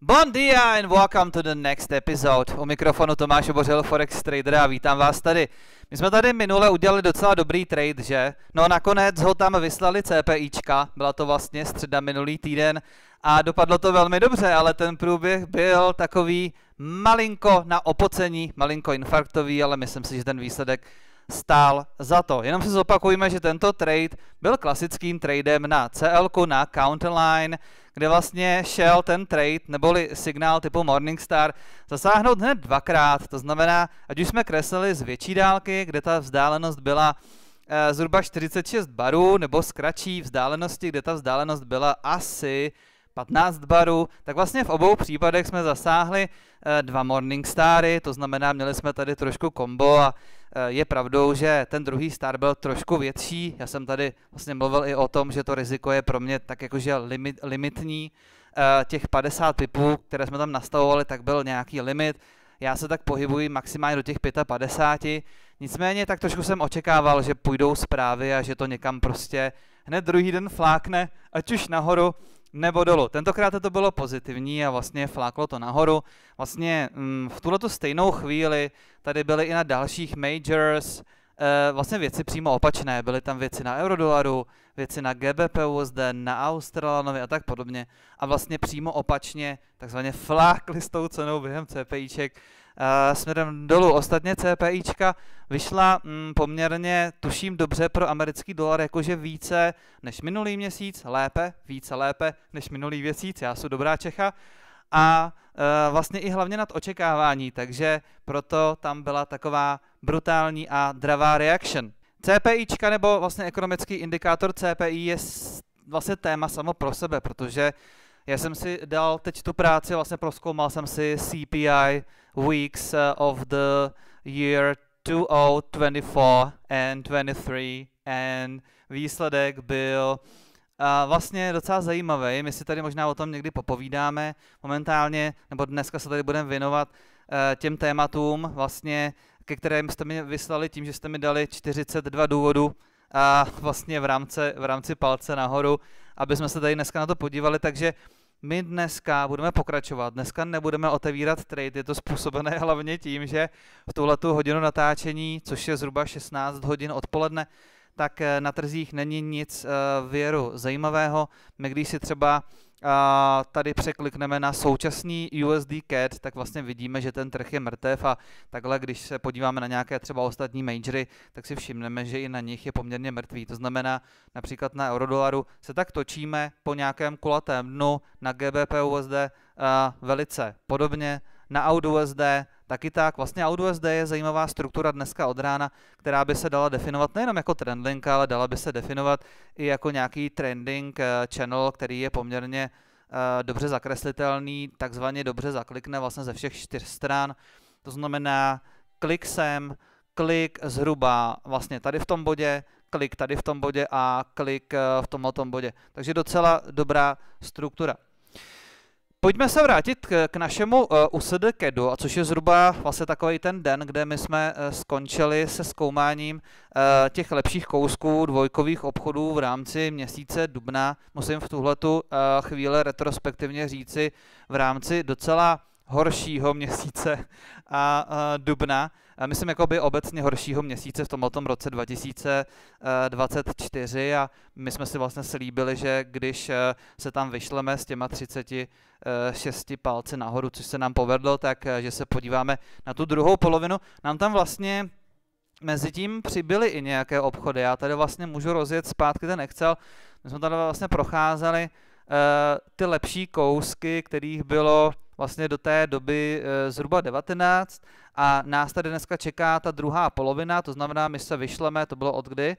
Bon dia and welcome to the next episode. U mikrofonu Tomáš Obořil, Forex Trader a vítám vás tady. My jsme tady minule udělali docela dobrý trade, že? No nakonec ho tam vyslali CPIčka, byla to vlastně středa minulý týden a dopadlo to velmi dobře, ale ten průběh byl takový malinko na opocení, malinko infarktový, ale myslím si, že ten výsledek stál za to. Jenom si zopakujeme, že tento trade byl klasickým tradem na cl na Counterline, kde vlastně šel ten trade, neboli signál typu Morningstar, zasáhnout hned dvakrát. To znamená, ať už jsme kreslili z větší dálky, kde ta vzdálenost byla eh, zhruba 46 barů, nebo z kratší vzdálenosti, kde ta vzdálenost byla asi 15 barů, tak vlastně v obou případech jsme zasáhli eh, dva Morningstary, to znamená, měli jsme tady trošku kombo a Eh, je pravdou, že ten druhý start byl trošku větší. Já jsem tady vlastně mluvil i o tom, že to riziko je pro mě tak jakože limit, limitní. Eh, těch 50 pipů, které jsme tam nastavovali, tak byl nějaký limit. Já se tak pohybuji maximálně do těch 55. Nicméně tak trošku jsem očekával, že půjdou zprávy a že to někam prostě hned druhý den flákne, ať už nahoru, nebo dolů. Tentokrát to bylo pozitivní a vlastně fláklo to nahoru. Vlastně mm, v tuto stejnou chvíli tady byly i na dalších majors eh, vlastně věci přímo opačné. Byly tam věci na eurodolaru, věci na GBPUSD, na Australanovi a tak podobně. A vlastně přímo opačně takzvaně flákli s tou cenou během CPIček směrem dolů. Ostatně CPIčka vyšla mm, poměrně, tuším, dobře pro americký dolar, jakože více než minulý měsíc, lépe, více lépe než minulý měsíc, já jsem dobrá Čecha, a e, vlastně i hlavně nad očekávání, takže proto tam byla taková brutální a dravá reaction. CPIčka nebo vlastně ekonomický indikátor CPI je vlastně téma samo pro sebe, protože já jsem si dal teď tu práci, vlastně proskoumal jsem si CPI Weeks eh, of the Year 2024 and 23 and výsledek byl a eh, vlastně docela zajímavý, my si tady možná o tom někdy popovídáme momentálně, nebo dneska se tady budeme věnovat eh, těm tématům, vlastně, ke kterým jste mi vyslali tím, že jste mi dali 42 důvodů a vlastně v rámci, v rámci palce nahoru, aby jsme se tady dneska na to podívali, takže uh, my dneska budeme pokračovat. Dneska nebudeme otevírat trade. Je to způsobené hlavně tím, že v tuhletu hodinu natáčení, což je zhruba 16 hodin odpoledne, tak eh, na trzích není nic eh, věru zajímavého. My když si třeba a tady překlikneme na současný USD CAD, tak vlastně vidíme, že ten trh je mrtev a takhle, když se podíváme na nějaké třeba ostatní majory, tak si všimneme, že i na nich je poměrně mrtvý. To znamená, například na eurodolaru se tak točíme po nějakém kulatém dnu na GBP USD velice podobně na SD taky tak. Vlastně SD je zajímavá struktura dneska od rána, která by se dala definovat nejenom jako trendlinka, ale dala by se definovat i jako nějaký trending eh, channel, který je poměrně eh, dobře zakreslitelný, takzvaně dobře zaklikne vlastně ze všech čtyř stran. To znamená, klik sem, klik zhruba vlastně tady v tom bodě, klik tady v tom bodě a klik eh, v tomhle tom bodě. Takže docela dobrá struktura. Pojďme se vrátit k, k našemu uh, eh, USD CADu, a což je zhruba vlastně takový ten den, kde my jsme uh, skončili se zkoumáním uh, těch lepších kousků dvojkových obchodů v rámci měsíce dubna. Musím v tuhle uh, chvíli retrospektivně říci v rámci docela horšího měsíce a uh, dubna. Uh, myslím jakoby obecně horšího měsíce v tomto roce 2024 eh, a my jsme si vlastně slíbili, že když eh, se tam vyšleme s těma 36 eh, palce nahoru, což se nám povedlo, tak že se podíváme na tu druhou polovinu. Nám tam vlastně mezi tím přibyly i nějaké obchody. Já tady vlastně můžu rozjet zpátky ten Excel. My jsme tady vlastně procházeli uh, ty lepší kousky, kterých bylo vlastně do té doby eh, zhruba 19 a nás tady dneska čeká ta druhá polovina, to znamená, my se vyšleme, to bylo od kdy?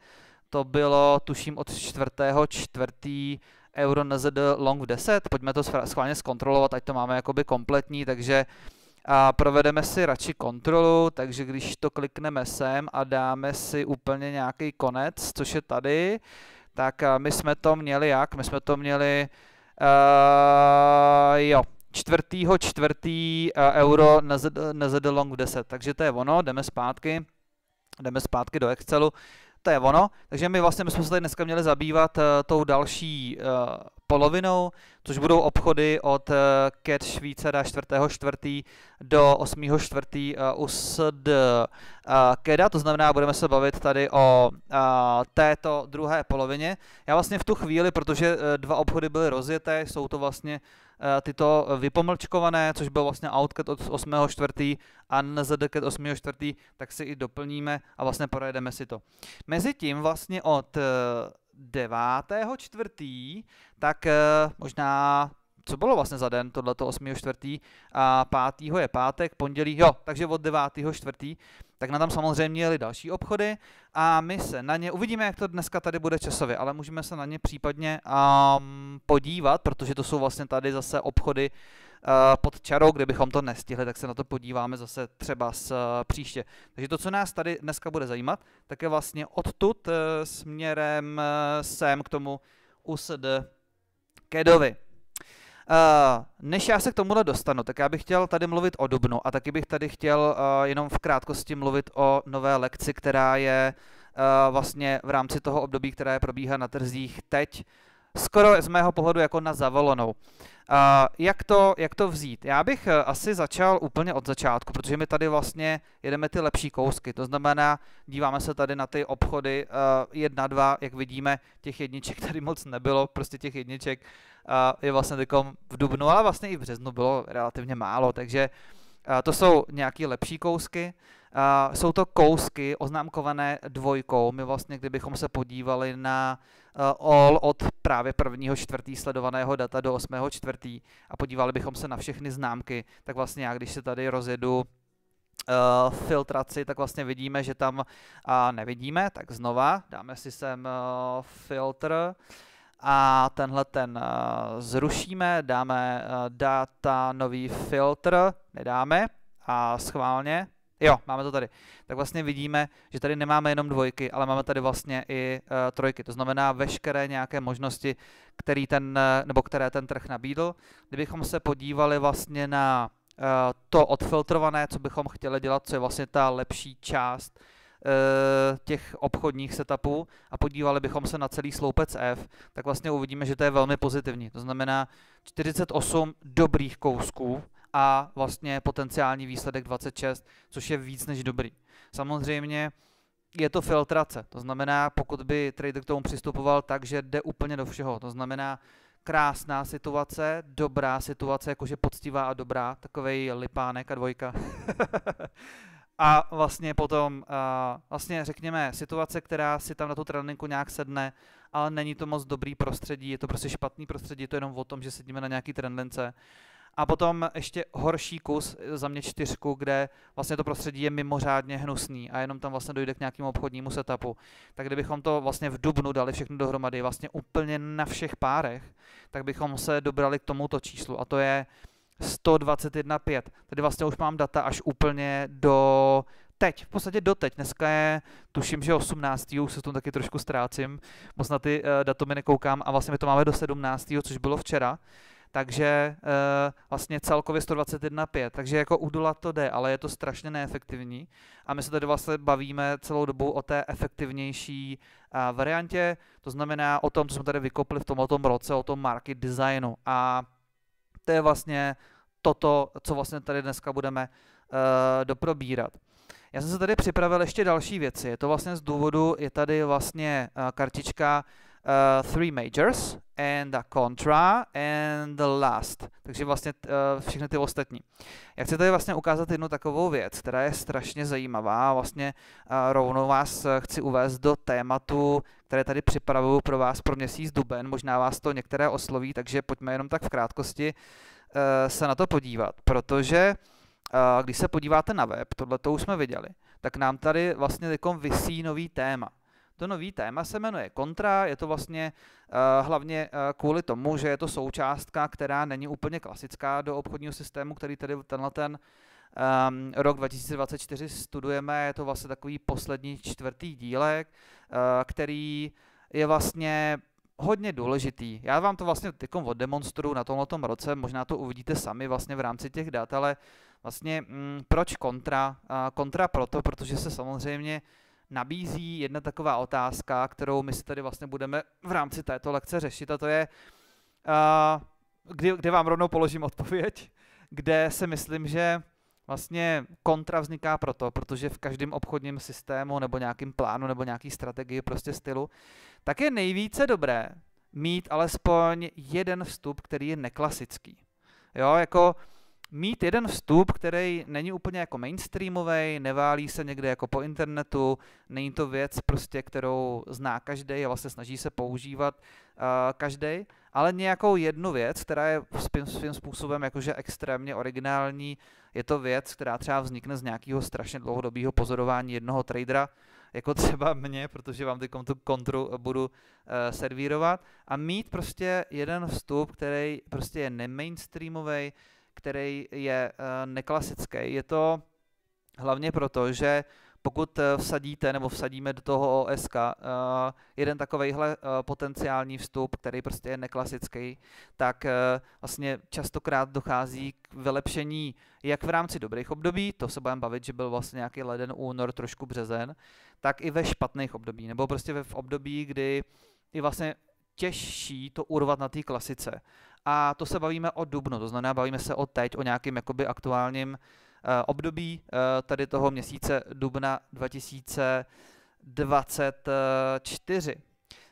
To bylo tuším od čtvrtého čtvrtý euro ZD long v 10, pojďme to schválně zkontrolovat, ať to máme jakoby kompletní, takže a provedeme si radši kontrolu, takže když to klikneme sem a dáme si úplně nějaký konec, což je tady, tak my jsme to měli jak? My jsme to měli, uh, jo, čtvrtýho čtvrtý eh, euro na, Z, na ZDLong 10. Takže to je ono, jdeme zpátky, jdeme zpátky do Excelu, to je ono. Takže my vlastně my jsme se tady dneska měli zabývat uh, tou další uh, polovinou, což budou obchody od uh, CAT Švýcera 4. do 8. 4. Uh, USD uh, KEDA, to znamená, budeme se bavit tady o uh, této druhé polovině. Já vlastně v tu chvíli, protože uh, dva obchody byly rozjeté, jsou to vlastně uh, Eh, tyto vypomlčkované, což byl vlastně outcat od 8.4. a nzdcat 8.4., tak si i doplníme a vlastně projedeme si to. Mezitím vlastně od 9.4., eh, tak eh, možná co bylo vlastně za den, tohleto 8.4. a 5. je pátek, pondělí, jo, takže od 9. 4 tak na tam samozřejmě jeli další obchody a my se na ně, uvidíme, jak to dneska tady bude časově, ale můžeme se na ně případně um, podívat, protože to jsou vlastně tady zase obchody uh, pod čarou, kdybychom to nestihli, tak se na to podíváme zase třeba z uh, příště. Takže to, co nás tady dneska bude zajímat, tak je vlastně odtud uh, směrem uh, sem k tomu USD Kedovi. Eh, než já se k tomuhle dostanu, tak já bych chtěl tady mluvit o Dubnu a taky bych tady chtěl eh, jenom v krátkosti mluvit o nové lekci, která je eh, vlastně v rámci toho období, které probíhá na trzích teď, skoro z mého pohledu jako na zavolanou. Uh, jak, to, jak to vzít? Já bych eh, asi začal úplně od začátku, protože my tady vlastně jedeme ty lepší kousky. To znamená, díváme se tady na ty obchody uh, jedna, dva, jak vidíme, těch jedniček tady moc nebylo, prostě těch jedniček uh, je vlastně takom v Dubnu, ale vlastně i v březnu bylo relativně málo, takže uh, to jsou nějaký lepší kousky. Uh, jsou to kousky oznámkované dvojkou. My vlastně, kdybychom se podívali na uh, all od právě prvního čtvrtý sledovaného data do osmého čtvrtý a podívali bychom se na všechny známky, tak vlastně já, když se tady rozjedu uh, filtraci, tak vlastně vidíme, že tam uh, nevidíme, tak znova dáme si sem uh, filtr a tenhle ten uh, zrušíme, dáme uh, data nový filtr, nedáme a schválně Jo, máme to tady. Tak vlastně vidíme, že tady nemáme jenom dvojky, ale máme tady vlastně i uh, trojky. To znamená veškeré nějaké možnosti, který ten, eh, nebo které ten trh nabídl. Kdybychom se podívali vlastně na uh, to odfiltrované, co bychom chtěli dělat, co je vlastně ta lepší část uh, těch obchodních setupů a podívali bychom se na celý sloupec F, tak vlastně uvidíme, že to je velmi pozitivní. To znamená 48 dobrých kousků, a vlastně potenciální výsledek 26, což je víc než dobrý. Samozřejmě je to filtrace, to znamená, pokud by trader k tomu přistupoval tak, že jde úplně do všeho, to znamená krásná situace, dobrá situace, jakože poctivá a dobrá, takový lipánek a dvojka. a vlastně potom, uh, vlastně řekněme, situace, která si tam na tu tréninku nějak sedne, ale není to moc dobrý prostředí, je to prostě špatný prostředí, je to jenom o tom, že sedíme na nějaký trendence. A potom ještě horší kus, za mě čtyřku, kde vlastně to prostředí je mimořádně hnusný a jenom tam vlastně dojde k nějakému obchodnímu setupu. Tak kdybychom to vlastně v Dubnu dali všechno dohromady, vlastně úplně na všech párech, tak bychom se dobrali k tomuto číslu a to je 121,5. Tady vlastně už mám data až úplně do teď, v podstatě teď. Dneska je, tuším, že 18. už se v tom taky trošku ztrácím, moc na ty uh, eh, datumy nekoukám a vlastně my to máme do 17. což bylo včera takže uh, vlastně celkově 121,5, takže jako udolat to jde, ale je to strašně neefektivní a my se tady vlastně bavíme celou dobu o té efektivnější uh, variantě, to znamená o tom, co jsme tady vykopli v tomto roce, o tom market designu a to je vlastně toto, co vlastně tady dneska budeme uh, doprobírat. Já jsem se tady připravil ještě další věci. Je to vlastně z důvodu, je tady vlastně uh, kartička uh, Three Majors, and a contra and the last. Takže vlastně uh, všechny ty ostatní. Já chci tady vlastně ukázat jednu takovou věc, která je strašně zajímavá a vlastně uh, rovnou vás eh, chci uvést do tématu, které tady připravuju pro vás pro měsíc duben. Možná vás to některé osloví, takže pojďme jenom tak v krátkosti uh, se na to podívat, protože když se podíváte na web, tohle to už jsme viděli, tak nám tady vlastně vysí nový téma. To nový téma se jmenuje kontra, je to vlastně uh, hlavně uh, kvůli tomu, že je to součástka, která není úplně klasická do obchodního systému, který tedy tenhle ten um, rok 2024 studujeme, je to vlastně takový poslední čtvrtý dílek, uh, který je vlastně hodně důležitý. Já vám to vlastně teď oddemonstruju na tomto roce, možná to uvidíte sami vlastně v rámci těch dat, ale vlastně mm, proč kontra? Uh, kontra proto, protože se samozřejmě uh, nabízí jedna taková otázka, kterou my si tady vlastně budeme v rámci této lekce řešit, a to je, uh, kdy, kde vám rovnou položím odpověď, kde si myslím, že vlastně kontra vzniká proto, protože v každém obchodním systému nebo nějakým plánu nebo nějaký strategii prostě stylu, tak je nejvíce dobré mít alespoň jeden vstup, který je neklasický. Jo, jako mít jeden vstup, který není úplně jako mainstreamový, neválí se někde jako po internetu, není to věc prostě, kterou zná každý a vlastně snaží se používat uh, eh, každý, ale nějakou jednu věc, která je svým, svým způsobem jakože extrémně originální, je to věc, která třeba vznikne z nějakého strašně dlouhodobého pozorování jednoho tradera, jako třeba mě, protože vám ty tu kontru budu uh, servírovat a mít prostě jeden vstup, který prostě je nemainstreamový, mainstreamový který je eh, neklasický. Je to hlavně proto, že pokud eh, vsadíte nebo vsadíme do toho OSK eh, jeden takovejhle potenciální vstup, který prostě je neklasický, tak vlastně častokrát dochází k vylepšení jak v rámci dobrých období, to se budeme bavit, že byl vlastně nějaký leden, únor, trošku březen, tak i ve špatných období, nebo prostě v období, kdy i vlastně těžší to urvat na té klasice. A to se bavíme o dubnu, to znamená, bavíme se o teď, o nějakým jakoby aktuálním eh, období eh, tady toho měsíce dubna 2024.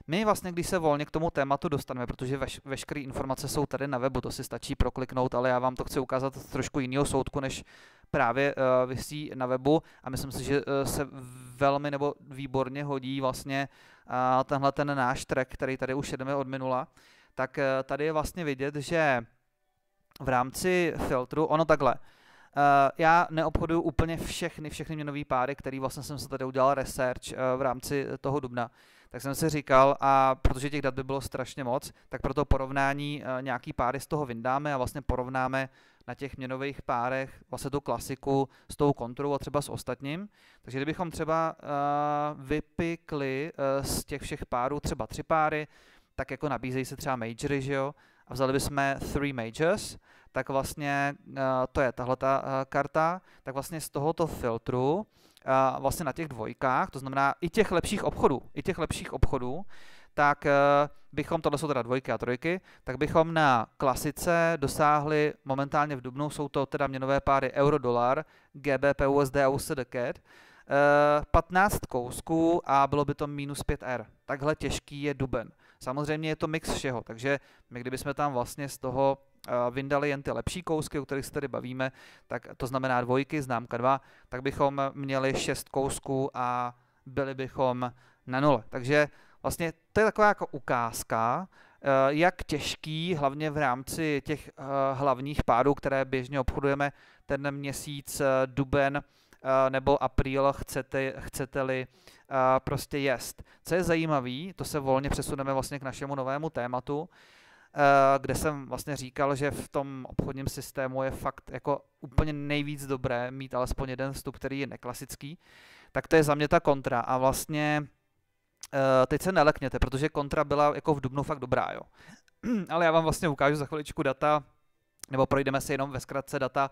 My vlastně, když se volně k tomu tématu dostaneme, protože veš- veškeré informace jsou tady na webu, to si stačí prokliknout, ale já vám to chci ukázat z trošku jiného soudku, než právě uh, eh, vysí na webu a myslím si, že uh, se velmi nebo výborně hodí vlastně uh, tenhle ten náš track, který tady už jedeme od minula. Uh, tak eh, tady je vlastně vidět, že v rámci filtru, ono takhle, eh, já neobchoduju úplně všechny, všechny měnové páry, který vlastně jsem se tady udělal research eh, v rámci toho dubna. Tak jsem si říkal, a protože těch dat by bylo strašně moc, tak pro to porovnání nějaký páry z toho vyndáme a vlastně porovnáme na těch měnových párech vlastně tu klasiku s tou kontrou a třeba s ostatním. Takže kdybychom třeba vypikli z těch všech párů třeba tři páry, tak jako nabízejí se třeba majory, že jo, a vzali bychom three majors, tak vlastně eh, to je tahle ta eh, karta, tak vlastně z tohoto filtru eh, vlastně na těch dvojkách, to znamená i těch lepších obchodů, i těch lepších obchodů, tak bychom, tohle jsou teda dvojky a trojky, tak bychom na klasice dosáhli momentálně v Dubnu, jsou to teda měnové páry euro-dolar, GBP, USD a USD CAD, 15 kousků a bylo by to minus 5R. Takhle těžký je duben. Samozřejmě je to mix všeho, takže my kdybychom tam vlastně z toho eh, vyndali jen ty lepší kousky, o kterých se tady bavíme, tak to znamená dvojky, známka dva, tak bychom měli šest kousků a byli bychom na nule. Takže vlastně to je taková jako ukázka, eh, jak těžký, hlavně v rámci těch eh, hlavních pádů, které běžně obchodujeme ten měsíc duben, Eh, nebo apríl, chcete, chcete-li eh, prostě jest. Co je zajímavé, to se volně přesuneme vlastně k našemu novému tématu, eh, kde jsem vlastně říkal, že v tom obchodním systému je fakt jako úplně nejvíc dobré mít alespoň jeden vstup, který je neklasický, tak to je za mě ta kontra. A vlastně teď se nelekněte, protože kontra byla jako v Dubnu fakt dobrá, jo. Ale já vám vlastně ukážu za chviličku data, nebo projdeme si jenom ve zkratce data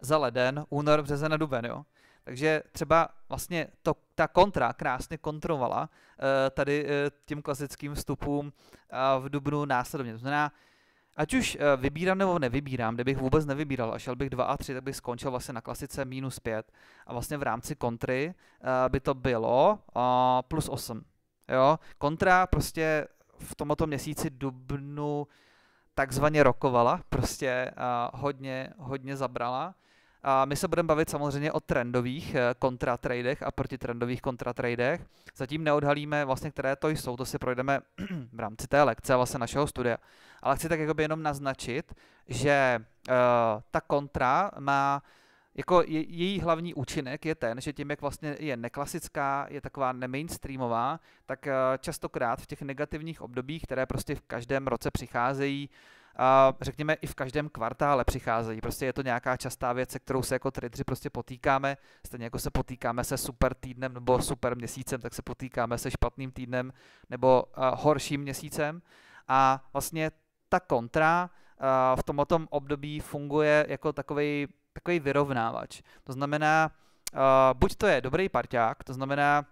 za leden, únor, březen a duben, jo. Takže třeba vlastně to, ta kontra krásně uh, tady eh, tím klasickým vstupům v Dubnu následovně. To znamená, Ať už eh, vybírám nebo nevybírám, kdybych vůbec nevybíral a šel bych 2 a 3, tak bych skončil vlastně na klasice minus 5 a vlastně v rámci kontry by to bylo plus 8. Jo? Kontra prostě v tomto měsíci dubnu takzvaně rokovala, prostě hodně, hodně zabrala a my se budeme bavit samozřejmě o trendových eh, kontratradech a protitrendových kontratradech. Zatím neodhalíme vlastně, které to jsou, to si projdeme v rámci té lekce vlastně našeho studia. Ale chci tak jakoby jenom naznačit, že uh, ta kontra má jako je, její hlavní účinek je ten, že tím, jak vlastně je neklasická, je taková nemainstreamová, tak eh, častokrát v těch negativních obdobích, které prostě v každém roce přicházejí, řekněme, i v každém kvartále přicházejí. Prostě je to nějaká častá věc, se kterou se jako tradeři prostě potýkáme, stejně jako se potýkáme se super týdnem nebo super měsícem, tak se potýkáme se špatným týdnem nebo eh, horším měsícem. A vlastně ta kontra eh, v tomto období funguje jako takový, takový vyrovnávač. To znamená, eh, buď to je dobrý parťák, to znamená,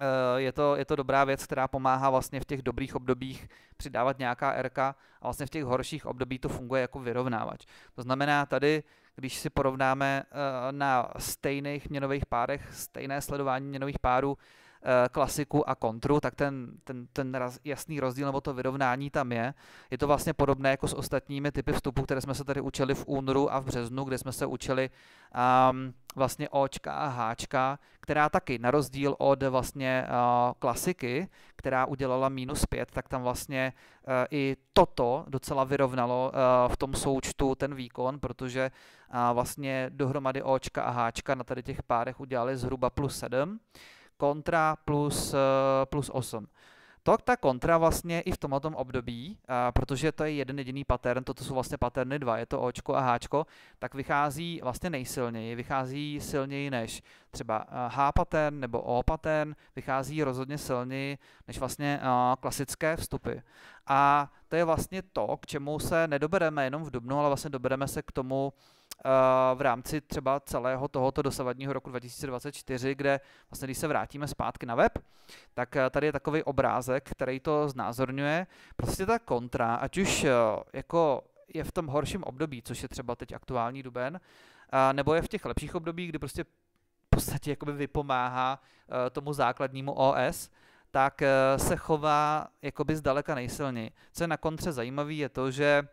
Eh, je to, je to dobrá věc, která pomáhá vlastně v těch dobrých obdobích přidávat nějaká RK a vlastně v těch horších období to funguje jako vyrovnávač. To znamená tady, když si porovnáme eh, na stejných měnových párech, stejné sledování měnových párů, Eh, klasiku a kontru, tak ten, ten, ten jasný rozdíl nebo to vyrovnání tam je. Je to vlastně podobné jako s ostatními typy vstupů, které jsme se tady učili v únoru a v březnu, kde jsme se učili um, vlastně Očka a Háčka, která taky na rozdíl od vlastně uh, klasiky, která udělala minus 5, tak tam vlastně uh, i toto docela vyrovnalo uh, v tom součtu ten výkon, protože uh, vlastně dohromady Očka a Háčka na tady těch párech udělali zhruba plus 7 kontra plus, eh, plus 8. To, ta kontra vlastně i v tomto období, a eh, protože to je jeden jediný pattern, toto jsou vlastně patterny dva, je to Očko a háčko, tak vychází vlastně nejsilněji, vychází silněji než třeba eh, H pattern nebo O pattern, vychází rozhodně silněji než vlastně klasické vstupy. A to je vlastně to, k čemu se nedobereme jenom v Dubnu, ale vlastně dobereme se k tomu, v rámci třeba celého tohoto dosavadního roku 2024, kde vlastně když se vrátíme zpátky na web, tak eh, tady je takový obrázek, který to znázorňuje. Prostě ta kontra, ať už eh, jako je v tom horším období, což je třeba teď aktuální duben, nebo je v těch lepších obdobích, kdy prostě v podstatě jakoby vypomáhá eh, tomu základnímu OS, tak se chová jakoby zdaleka nejsilněji. Co je na kontře zajímavé, je to, že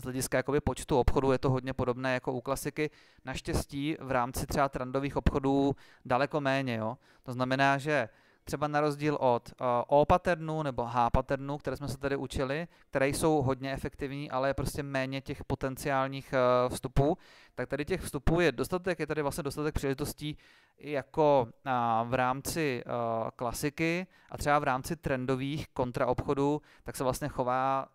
z hlediska jakoby počtu obchodů je to hodně podobné jako u klasiky. Naštěstí v rámci třeba trendových obchodů daleko méně. Jo? To znamená, že třeba na rozdíl od eh, O paternu nebo H paternu, které jsme se tady učili, které jsou hodně efektivní, ale je prostě méně těch potenciálních eh, vstupů, tak tady těch vstupů je dostatek, je tady vlastně dostatek příležitostí jako eh, v rámci klasiky a třeba v rámci trendových kontraobchodů, tak se vlastně chová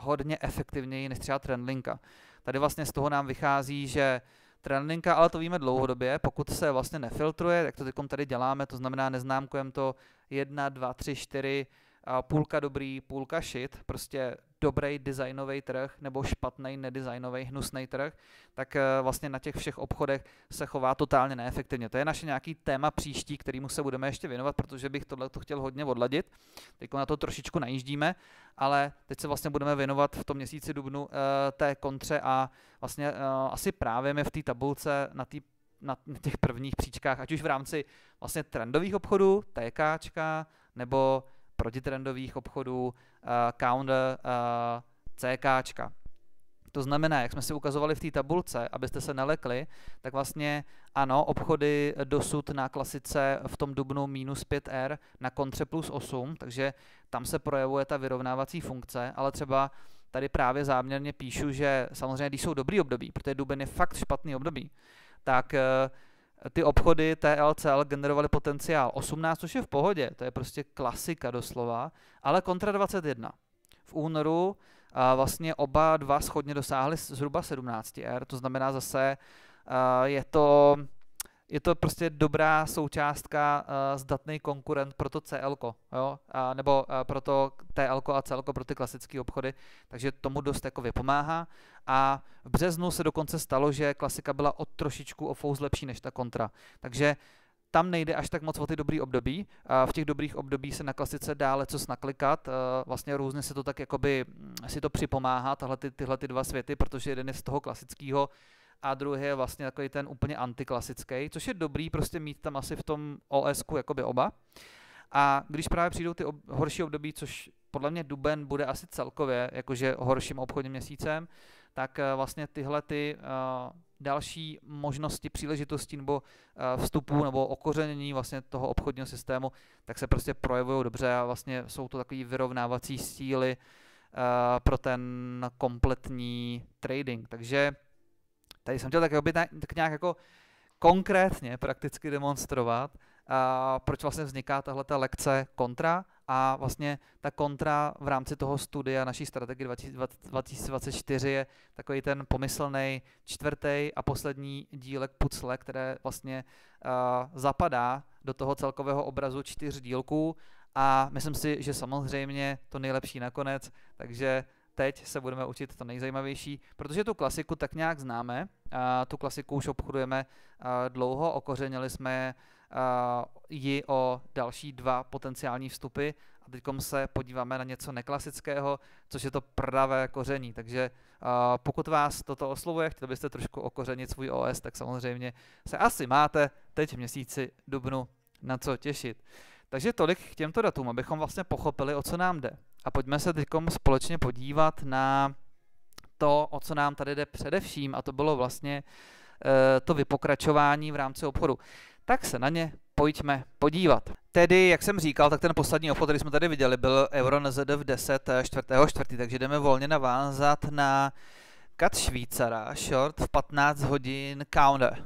hodně efektivněji než třeba Trendlinka. Tady vlastně z toho nám vychází, že Trendlinka, ale to víme dlouhodobě, pokud se vlastně nefiltruje, jak to teď tady děláme, to znamená neznámkujeme to 1, 2, 3, 4, půlka dobrý, půlka shit, prostě dobrý designový trh nebo špatný nedesignový hnusný trh, tak eh, vlastně na těch všech obchodech se chová totálně neefektivně. To je naše nějaký téma příští, kterýmu se budeme ještě věnovat, protože bych tohle to chtěl hodně odladit. Teď na to trošičku najíždíme, ale teď se vlastně budeme věnovat v tom měsíci dubnu eh, té kontře a vlastně eh, asi právě mi v té tabulce na té na těch prvních příčkách, ať už v rámci vlastně trendových obchodů, TKčka, nebo protitrendových obchodů, eh, counter, eh, CKčka. To znamená, jak jsme si ukazovali v té tabulce, abyste se nelekli, tak vlastně ano, obchody dosud na klasice v tom dubnu minus 5R, na kontře plus 8, takže tam se projevuje ta vyrovnávací funkce, ale třeba tady právě záměrně píšu, že samozřejmě, když jsou dobrý období, protože duben je fakt špatný období, tak eh, ty obchody TLCL generovaly potenciál 18, což je v pohodě, to je prostě klasika doslova, ale kontra 21. V únoru a vlastně oba dva schodně dosáhly zhruba 17 R, to znamená zase je to je to prostě dobrá součástka, uh, zdatný konkurent pro to CL, jo? A, nebo uh, pro to TL a CL pro ty klasické obchody, takže tomu dost jako vypomáhá. A v březnu se dokonce stalo, že klasika byla o trošičku o fous lepší než ta kontra. Takže tam nejde až tak moc o ty dobrý období. V těch dobrých období se na klasice dá co naklikat. Eh, vlastně různě se to tak jakoby mm, si to připomáhá, tahle, ty, tyhle ty dva světy, protože jeden je z toho klasického a druhý je vlastně takový ten úplně antiklasický, což je dobrý prostě mít tam asi v tom os jakoby oba. A když právě přijdou ty ob- horší období, což podle mě duben bude asi celkově jakože horším obchodním měsícem, tak eh, vlastně tyhle ty uh, další možnosti, příležitosti nebo uh, eh, vstupu nebo okořenění vlastně toho obchodního systému, tak se prostě projevují dobře a vlastně jsou to takové vyrovnávací síly uh, pro ten kompletní trading. Takže Tady jsem chtěl tak, jakoby, tak nějak jako konkrétně prakticky demonstrovat, a proč vlastně vzniká tahle ta lekce kontra a vlastně ta kontra v rámci toho studia naší strategie 2024 je takový ten pomyslný čtvrtý a poslední dílek pucle, které vlastně uh, zapadá do toho celkového obrazu čtyř dílků a myslím si, že samozřejmě to nejlepší nakonec, takže teď se budeme učit to nejzajímavější, protože tu klasiku tak nějak známe, a tu klasiku už obchodujeme dlouho, okořenili jsme ji o další dva potenciální vstupy a teď se podíváme na něco neklasického, což je to pravé koření. Takže pokud vás toto oslovuje, chtěli byste trošku okořenit svůj OS, tak samozřejmě se asi máte teď v měsíci dubnu na co těšit. Takže tolik k těmto datům, abychom vlastně pochopili, o co nám jde. A pojďme se teď společně podívat na to, o co nám tady jde především, a to bylo vlastně e, to vypokračování v rámci obchodu. Tak se na ně pojďme podívat. Tedy, jak jsem říkal, tak ten poslední obchod, který jsme tady viděli, byl Euro v 10 4. 4. Takže jdeme volně navázat na kat Švýcara, short v 15 hodin counter.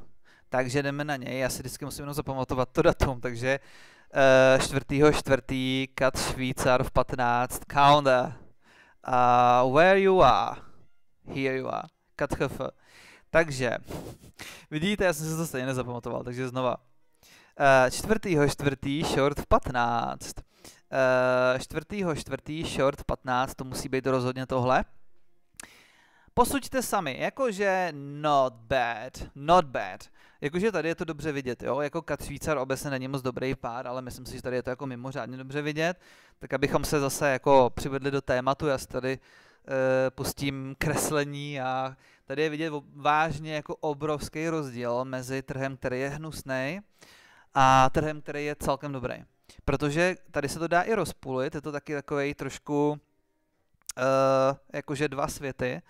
Takže jdeme na něj, já si vždycky musím jenom zapamatovat to datum, takže Eh, čtvrtýho čtvrtý, Kat Švýcar v 15, Counter. Uh, where you are, here you are, Kat HF. Takže, vidíte, já jsem se to stejně nezapamatoval, takže znova. Uh, čtvrtýho čtvrtý, short v 15. Uh, eh, čtvrtýho čtvrtý, short 15, to musí být rozhodně tohle. Posuďte sami, jakože not bad, not bad. Jakože tady je to dobře vidět, jo? Jako Kat Švýcar obecně není moc dobrý pár, ale myslím si, že tady je to jako mimořádně dobře vidět. Tak abychom se zase jako přivedli do tématu, já si tady e, pustím kreslení a tady je vidět vážně jako obrovský rozdíl mezi trhem, který je hnusný a trhem, který je celkem dobrý. Protože tady se to dá i rozpůlit, je to taky takový trošku uh, jakože dva světy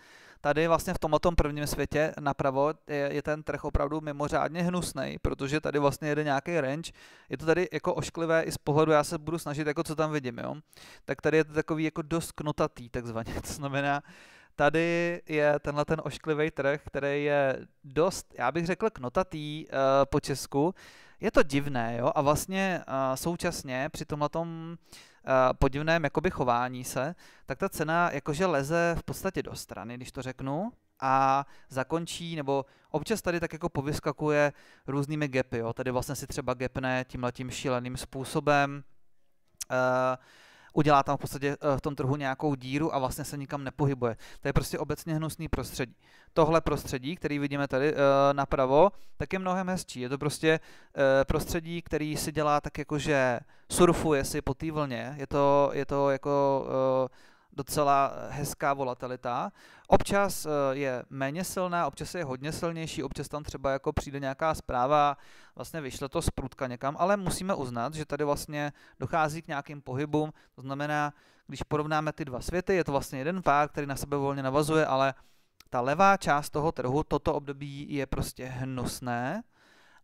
tady vlastně v tom prvním světě napravo je, je ten trh opravdu mimořádně hnusný, protože tady vlastně jede nějaký range, je to tady jako ošklivé i z pohledu, já se budu snažit jako co tam vidím, jo. Tak tady je to takový jako dost knotatý takzvaně, to znamená, tady je tenhle ten ošklivý trh, který je dost, já bych řekl, knotatý e, po Česku. Je to divné, jo, a vlastně e, současně při tomhle tom Eh, podivném jakoby chování se, tak ta cena jakože leze v podstatě do strany, když to řeknu, a zakončí, nebo občas tady tak jako povyskakuje různými gapy, jo. tady vlastně si třeba gapne tímhletím šíleným způsobem, uh, udělá tam v podstatě eh, v tom trhu nějakou díru a vlastně se nikam nepohybuje. To je prostě obecně hnusný prostředí. Tohle prostředí, který vidíme tady eh, napravo, tak je mnohem hezčí. Je to prostě eh, prostředí, který si dělá tak jako, že surfuje si po té vlně. Je to, je to jako docela hezká volatilita. Občas eh, je méně silná, občas je hodně silnější, občas tam třeba jako přijde nějaká zpráva, vlastně vyšle to z prutka někam, ale musíme uznat, že tady vlastně dochází k nějakým pohybům, to znamená, když porovnáme ty dva světy, je to vlastně jeden pár, který na sebe volně navazuje, ale ta levá část toho trhu, toto období je prostě hnusné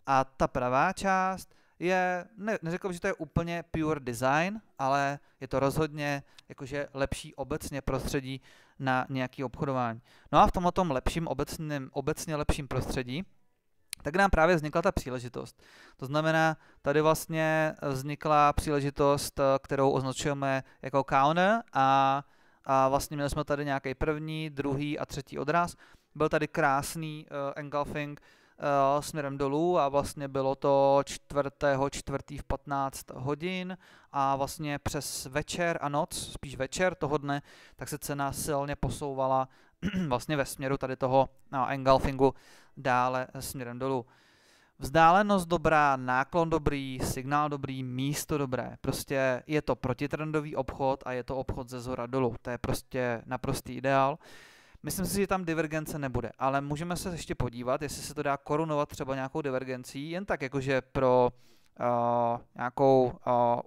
a ta pravá část je, ne, neřekl bych, že to je úplně pure design, ale je to rozhodně jakože lepší obecně prostředí na nějaký obchodování. No a v tomto lepším, obecně, obecně lepším prostředí tak nám právě vznikla ta příležitost. To znamená, tady vlastně vznikla příležitost, eh, kterou označujeme jako counter a, a vlastně měli jsme tady nějaký první, druhý a třetí odraz. Byl tady krásný uh, engulfing, uh, směrem dolů a vlastně bylo to 4. čtvrtý v 15 hodin a vlastně přes večer a noc, spíš večer toho dne, tak se cena silně posouvala vlastně ve směru tady toho no, engulfingu dále eh, směrem dolů. Vzdálenost dobrá, náklon dobrý, signál dobrý, místo dobré. Prostě je to protitrendový obchod a je to obchod ze zhora dolů. To je prostě naprostý ideál. Myslím si, že tam divergence nebude, ale můžeme se ještě podívat, jestli se to dá korunovat třeba nějakou divergencí, jen tak jakože pro uh, nějakou uh,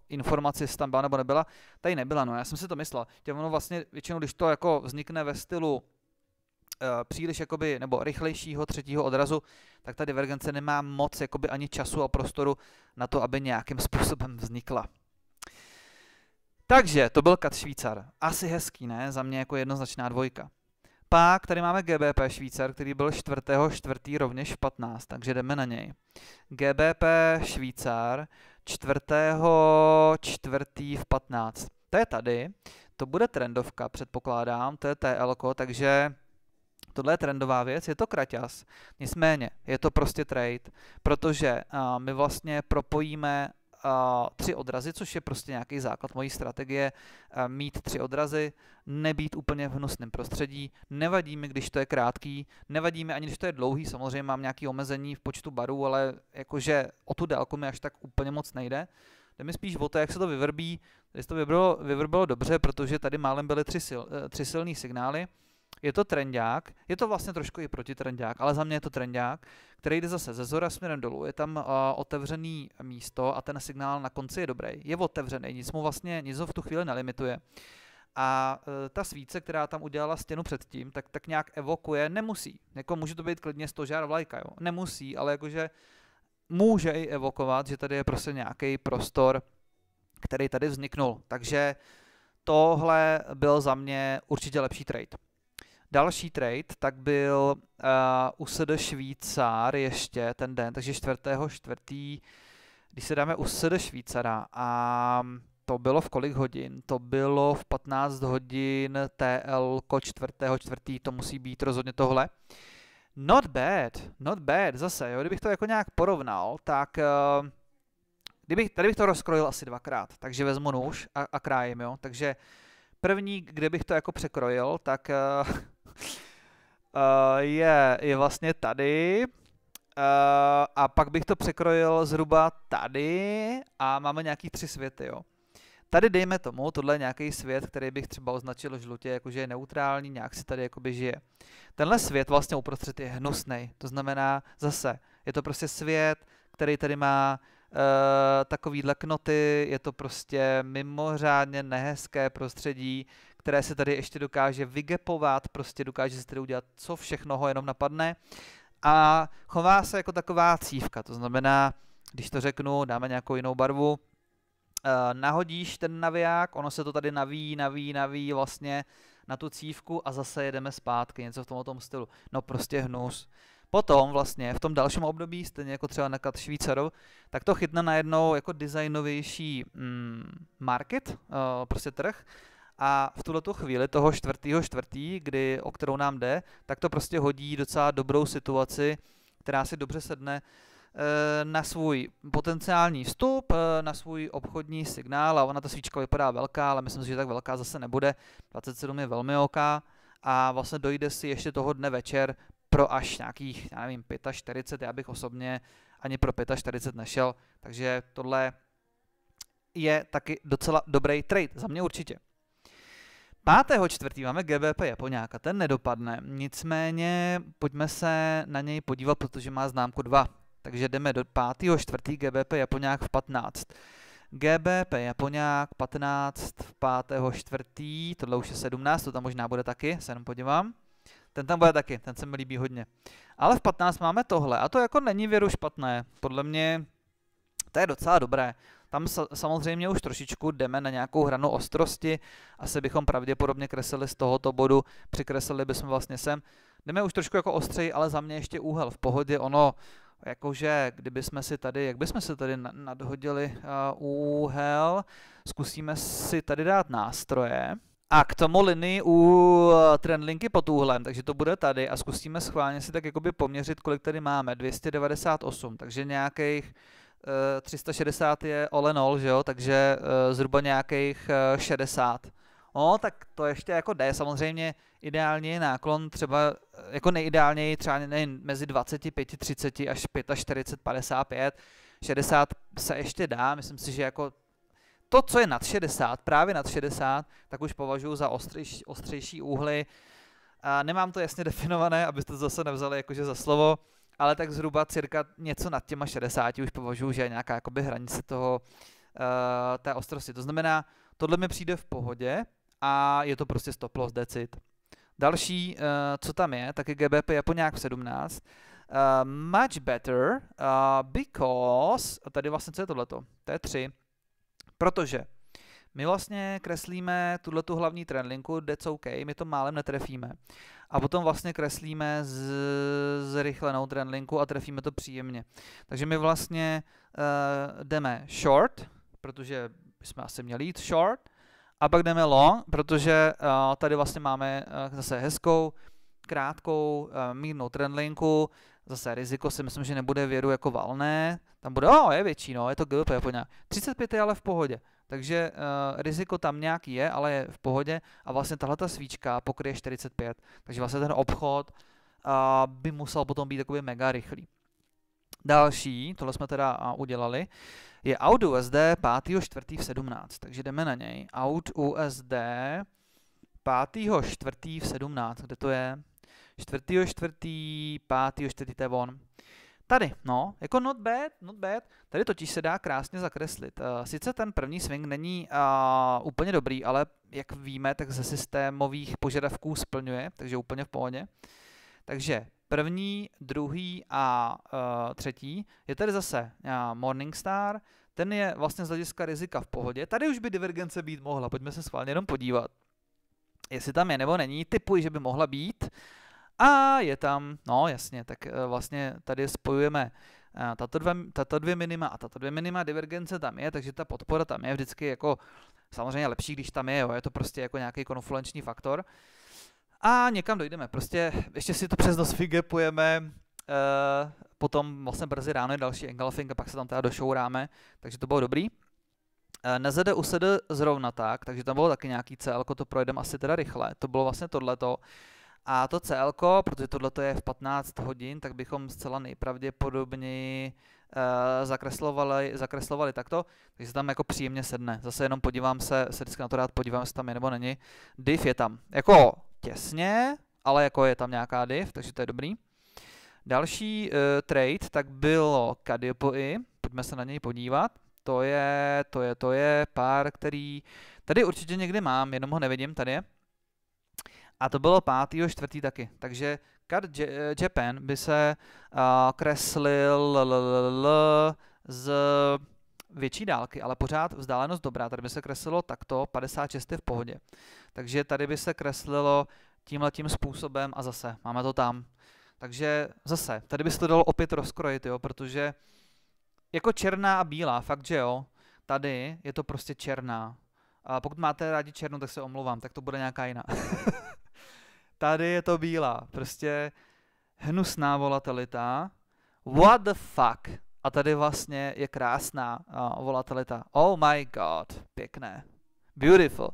informaci, jestli tam byla nebo nebyla. Tady nebyla, no já jsem si to myslel. Tě ono vlastně většinou, když to jako vznikne ve stylu uh, příliš jakoby, nebo rychlejšího třetího odrazu, tak ta divergence nemá moc jakoby ani času a prostoru na to, aby nějakým způsobem vznikla. Takže to byl Kat Švýcar. Asi hezký, ne? Za mě jako jednoznačná dvojka pak tady máme GBP Švýcar, který byl 4. 4. rovněž 15, takže jdeme na něj. GBP Švýcar 4. 4. v 15. To je tady, to bude trendovka, předpokládám, to je TL, takže tohle je trendová věc, je to kraťas. Nicméně, je to prostě trade, protože my vlastně propojíme tři odrazy, což je prostě nějaký základ mojí strategie, mít tři odrazy, nebýt úplně v hnusném prostředí, nevadí mi, když to je krátký, nevadí mi ani, když to je dlouhý, samozřejmě mám nějaké omezení v počtu barů, ale jakože o tu délku mi až tak úplně moc nejde. Jde mi spíš o to, jak se to vyvrbí, jestli to vyvrbilo, vyvrbilo dobře, protože tady málem byly tři, sil, eh, tři silné signály, je to trendák, je to vlastně trošku i protitrendák, ale za mě je to trendák, který jde zase ze zora směrem dolů, je tam uh, otevřený místo a ten signál na konci je dobrý, je otevřený, nic mu vlastně, nic ho v tu chvíli nelimituje. A uh, ta svíce, která tam udělala stěnu předtím, tak, tak nějak evokuje, nemusí, jako může to být klidně stožár vlajka, jo? nemusí, ale jakože může i evokovat, že tady je prostě nějaký prostor, který tady vzniknul. Takže tohle byl za mě určitě lepší trade. Další trade tak byl uh, eh, SD Švýcar ještě ten den, takže 4. čtvrtý, když se dáme SD Švýcara a mm, to bylo v kolik hodin? To bylo v 15 hodin TL ko 4. čtvrtý, to musí být rozhodně tohle. Not bad, not bad, zase, jo, kdybych to jako nějak porovnal, tak uh, kdybych, tady bych to rozkrojil asi dvakrát, takže vezmu nůž a, a krájím, jo, takže první, kde bych to jako překrojil, tak uh, Eh, je, je vlastně tady. Eh, a pak bych to překrojil zhruba tady a máme nějaký tři světy, jo. Tady dejme tomu, tohle je nějaký svět, který bych třeba označil žlutě, jakože je neutrální, nějak si tady jakoby žije. Tenhle svět vlastně uprostřed je hnusný. To znamená zase, je to prostě svět, který tady má uh, takovýhle knoty, je to prostě mimořádně nehezké prostředí, které se tady ještě dokáže vygepovat, prostě dokáže se tady udělat, co všechno ho jenom napadne. A chová se jako taková cívka, to znamená, když to řeknu, dáme nějakou jinou barvu, eh, nahodíš ten naviják, ono se to tady naví, naví, naví vlastně na tu cívku a zase jedeme zpátky, něco v tomto tom stylu. No prostě hnus. Potom vlastně v tom dalším období, stejně jako třeba na Kat Švýcarov, tak to chytne najednou jako designovější mm, market, uh, prostě trh, a v tuto chvíli toho čtvrtého čtvrtý, kdy, o kterou nám jde, tak to prostě hodí docela dobrou situaci, která si dobře sedne eh, na svůj potenciální vstup, eh, na svůj obchodní signál a ona ta svíčka vypadá velká, ale myslím si, že tak velká zase nebude. 27 je velmi oká a vlastně dojde si ještě toho dne večer pro až nějakých, já nevím, 45, já bych osobně ani pro 45 nešel, takže tohle je taky docela dobrý trade, za mě určitě. Pátého čtvrtý máme GBP Japoňáka, ten nedopadne, nicméně pojďme se na něj podívat, protože má známku 2. Takže jdeme do pátého čtvrtý GBP Japoňák v 15. GBP Japoňák 15 v 5. čtvrtý, tohle už je 17, to tam možná bude taky, se jenom podívám. Ten tam bude taky, ten se mi líbí hodně. Ale v 15 máme tohle a to jako není věru špatné, podle mě to je docela dobré. Tam samozřejmě už trošičku jdeme na nějakou hranu ostrosti, asi bychom pravděpodobně kreslili z tohoto bodu, přikreslili bychom vlastně sem. Jdeme už trošku jako ostřej, ale za mě ještě úhel v pohodě, ono jakože kdyby jsme si tady, jak bychom si tady nadhodili uh, úhel, zkusíme si tady dát nástroje. A k tomu linii u uh, trendlinky pod úhlem, takže to bude tady a zkusíme schválně si tak jakoby poměřit, kolik tady máme, 298, takže nějakých 360 eh, je ole nol, že jo, takže eh, zhruba nějakých 60. Eh, no, tak to ještě jako jde, samozřejmě ideálně je náklon třeba, jako nejideálněji třeba nevím, mezi 25, 30 až 45, 55, 60 se ještě dá, myslím si, že jako to, co je nad 60, právě nad 60, tak už považuji za ostřejší, ostřejší úhly. A nemám to jasně definované, abyste to zase nevzali jakože za slovo ale tak zhruba cirka něco nad těma 60 už považuji, že je nějaká jakoby hranice toho, uh, té ostrosti. To znamená, tohle mi přijde v pohodě a je to prostě stop loss decit. Další, uh, co tam je, tak je GBP nějak v 17. Uh, eh, much better uh, because, tady vlastně co je tohleto? To je 3. Protože my vlastně kreslíme tuhle tu hlavní trendlinku, that's OK, my to málem netrefíme. A potom vlastně kreslíme z, zrychlenou trendlinku a trefíme to příjemně. Takže my vlastně uh, jdeme short, protože jsme asi měli jít short, a pak jdeme long, protože uh, tady vlastně máme uh, zase hezkou, krátkou, uh, mírnou trendlinku, zase riziko si myslím, že nebude věru jako valné, tam bude, o, oh, je větší, no, je to GBP, 35 je ale v pohodě. Takže uh, riziko tam nějaký je, ale je v pohodě a vlastně tahle ta svíčka pokryje 45, takže vlastně ten obchod uh, by musel potom být takový mega rychlý. Další, tohle jsme teda uh, udělali, je Out USD 5. 4. v 17, takže jdeme na něj. Out USD 5. 4. v 17, kde to je? 4. 4. 5. 4. to je on. Tady, no, jako not bad, not bad. Tady totiž se dá krásně zakreslit. Eh, sice ten první swing není uh, úplně dobrý, ale jak víme, tak ze systémových požadavků splňuje, takže úplně v pohodě. Takže první, druhý a uh, třetí. Je tady zase uh, Morningstar, ten je vlastně z hlediska rizika v pohodě. Tady už by divergence být mohla, pojďme se schválně jenom podívat. Jestli tam je nebo není, typuji, že by mohla být a je tam, no jasně, tak eh, vlastně tady spojujeme eh, tato, dva, tato dvě minima a tato dvě minima, divergence tam je, takže ta podpora tam je vždycky jako samozřejmě lepší, když tam je, jo, je to prostě jako nějaký konfluenční faktor. A někam dojdeme, prostě ještě si to přes nos vygepujeme, eh, potom vlastně brzy ráno je další engulfing a pak se tam teda došouráme, takže to bylo dobrý. E, eh, NZD USD zrovna tak, takže tam bylo taky nějaký CL, to projedeme asi teda rychle, to bylo vlastně tohleto. A to CL, protože tohle je v 15 hodin, tak bychom zcela nejpravděpodobněji uh, zakreslovali, zakreslovali takto, takže se tam jako příjemně sedne. Zase jenom podívám se, se vždycky na to rád podívám, jestli tam je nebo není. Div je tam jako těsně, ale jako je tam nějaká div, takže to je dobrý. Další uh, trade tak bylo Kadiopoi, pojďme se na něj podívat. To je, to je, to je pár, který tady určitě někdy mám, jenom ho nevidím, tady je. A to bylo pátý, jo, čtvrtý taky. Takže Card eh, Japan by se uh, kreslil l, l, l, z větší dálky, ale pořád vzdálenost dobrá. Tady by se kreslilo takto, 56 je v pohodě. Takže tady by se kreslilo le-tím způsobem a zase, máme to tam. Takže zase, tady by se to dalo opět rozkrojit, jo, protože jako černá a bílá, fakt, že jo, tady je to prostě černá. A pokud máte rádi černou, tak se omlouvám, tak to bude nějaká jiná. Tady je to bílá. Prostě hnusná volatilita. What the fuck? A tady vlastně je krásná uh, volatilita. Oh my god, pěkné. Beautiful.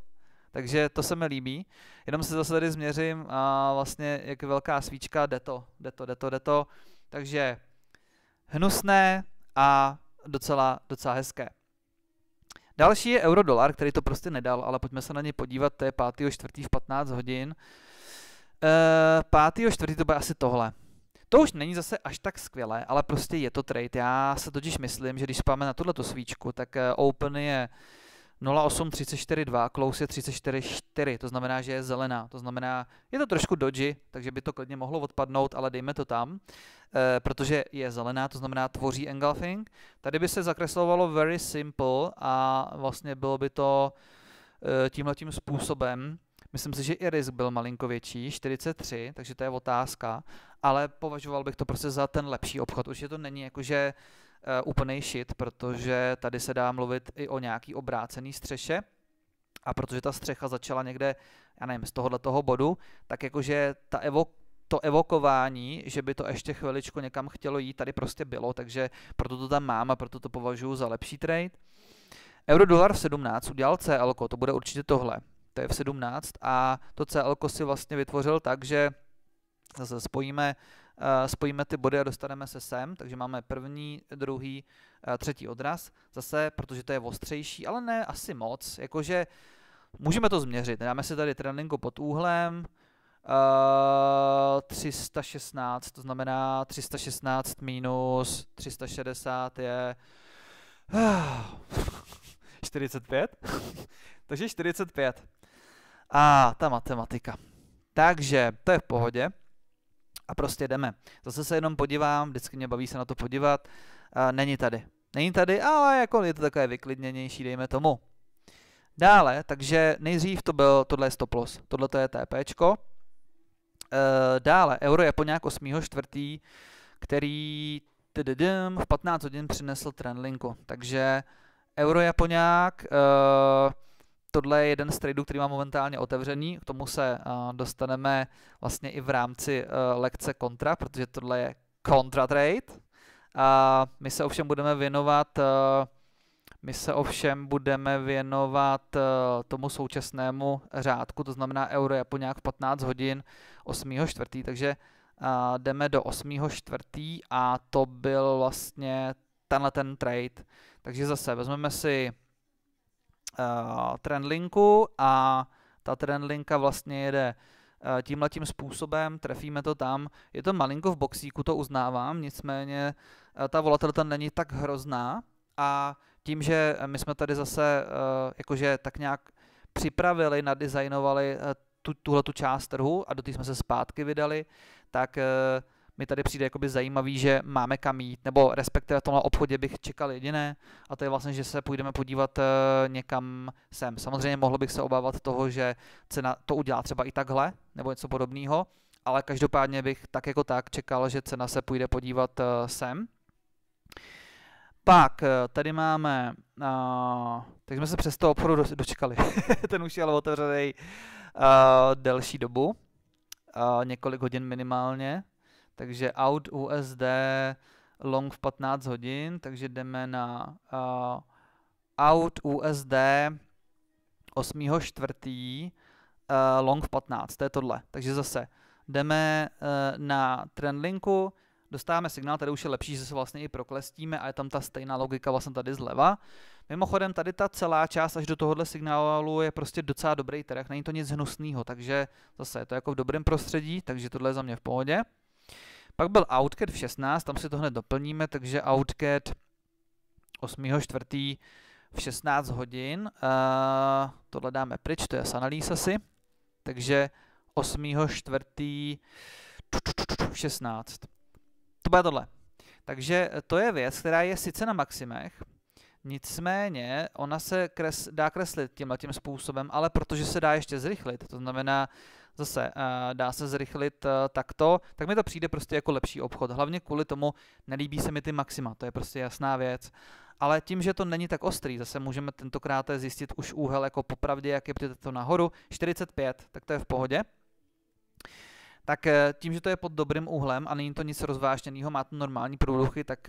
Takže to se mi líbí. Jenom se zase tady změřím a uh, vlastně jak velká svíčka, jde to, jde to, jde to, jde to. Takže hnusné a docela, docela hezké. Další je eurodolar, který to prostě nedal, ale pojďme se na ně podívat, to je 5. čtvrtý v 15 hodin. Eh, a čtvrtý to bude asi tohle. To už není zase až tak skvělé, ale prostě je to trade. Já se totiž myslím, že když spáme na tuhleto svíčku, tak eh, Open je 0,834,2, Close je 34,4, to znamená, že je zelená. To znamená, je to trošku dodgy, takže by to klidně mohlo odpadnout, ale dejme to tam, e, protože je zelená, to znamená tvoří engulfing. Tady by se zakreslovalo very simple a vlastně bylo by to e, tímhletím způsobem. Myslím si, že i risk byl malinko větší, 43, takže to je otázka, ale považoval bych to prostě za ten lepší obchod. Určitě to není jakože uh, eh, úplný shit, protože tady se dá mluvit i o nějaký obrácený střeše, a protože ta střecha začala někde, já nevím, z tohohle toho bodu, tak jakože ta evo, to evokování, že by to ještě chviličku někam chtělo jít, tady prostě bylo, takže proto to tam mám a proto to považuji za lepší trade. Euro dolar v 17 udělal CL, to bude určitě tohle to je v 17 a to CL si vlastně vytvořil tak, že zase spojíme, eh, spojíme ty body a dostaneme se sem, takže máme první, druhý, eh, třetí odraz, zase, protože to je ostřejší, ale ne asi moc, jakože můžeme to změřit, dáme si tady tréninku pod úhlem, 316, eh, to znamená 316 minus 360 je 45. Takže 45. A ta matematika. Takže to je v pohodě a prostě jdeme. Zase se jenom podívám, vždycky mě baví se na to podívat. A není tady. Není tady, ale jako je to takové vyklidněnější, dejme tomu. Dále, takže nejdřív to byl, tohle je stop loss, tohle to je TPčko. E, dále, euro je po nějak 8. čtvrtý, který tydydym, v 15 hodin přinesl Trendlinku. Takže euro je nějak... e, tohle je jeden z tradeů, který mám momentálně otevřený. K tomu se eh, dostaneme vlastně i v rámci eh, lekce kontra, protože tohle je kontra trade. A my se ovšem budeme věnovat eh, my se ovšem budeme věnovat tomu současnému řádku, to znamená euro je po nějak 15 hodin 8.4., takže jdeme do 8.4. a to byl vlastně tenhle ten trade. Takže zase vezmeme si uh, trendlinku a ta trendlinka vlastně jede uh, tímhletím způsobem, trefíme to tam. Je to malinko v boxíku, to uznávám, nicméně uh, ta volatilita není tak hrozná a tím, že my jsme tady zase uh, jakože tak nějak připravili, nadizajnovali tu, tuhle tu část trhu a do té jsme se zpátky vydali, tak uh, mi tady přijde jakoby zajímavý, že máme kam jít, nebo respektive v tomhle obchodě bych čekal jediné, a to je vlastně, že se půjdeme podívat eh, někam sem. Samozřejmě mohl bych se obávat toho, že cena to udělá třeba i takhle, nebo něco podobného, ale každopádně bych tak jako tak čekal, že cena se půjde podívat eh, sem. Pak eh, tady máme, uh, tak jsme se přes toho obchodu dočekali, ten už je ale otevřený uh, delší dobu, uh, několik hodin minimálně, takže out USD long v 15 hodin, takže jdeme na uh, out USD 8. čtvrtý uh, long v 15, to je tohle. Takže zase jdeme uh, na trendlinku, dostáváme signál, tady už je lepší, že se vlastně i proklestíme a je tam ta stejná logika vlastně tady zleva. Mimochodem tady ta celá část až do tohohle signálu je prostě docela dobrý trh, není to nic hnusného, takže zase je to jako v dobrém prostředí, takže tohle je za mě v pohodě. Pak byl OutCat v 16, tam si to hned doplníme, takže OutCat 8.4. v 16 hodin. Uh, tohle dáme pryč, to je analýz asi. Takže 8.4. v 16. To bude tohle. Takže eh, to je věc, která je sice na maximech, nicméně ona se kres, dá kreslit tímhle tím způsobem, ale protože se dá ještě zrychlit, to znamená, zase eh, dá se zrychlit eh, takto, tak mi to přijde prostě jako lepší obchod. Hlavně kvůli tomu nelíbí se mi ty maxima, to je prostě jasná věc. Ale tím, že to není tak ostrý, zase můžeme tentokrát zjistit už úhel jako popravdě, jak je to nahoru, 45, tak to je v pohodě tak eh, tím, že to je pod dobrým úhlem a není to nic rozvážněného, má to normální průduchy, tak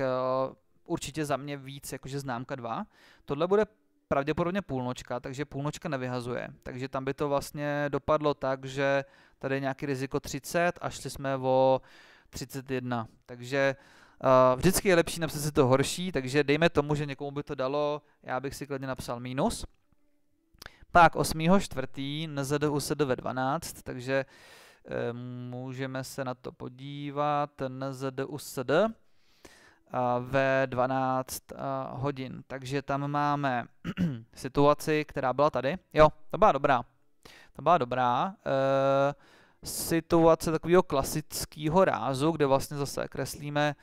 určitě za mě víc, jakože známka 2. Tohle bude pravděpodobně půlnočka, takže půlnočka nevyhazuje. Takže tam by to vlastně dopadlo tak, že tady je nějaký riziko 30 a šli jsme o 31. Takže uh, vždycky je lepší napsat si to horší, takže dejme tomu, že někomu by to dalo, já bych si klidně napsal minus. Pak 8.4. čtvrtý NZDU se ve 12, takže eh, můžeme se na to podívat. NZDU SD ve 12 hodin. Takže tam máme situaci, která byla tady. Jo, to byla dobrá. To byla dobrá. E, situace takového klasického rázu, kde vlastně zase kreslíme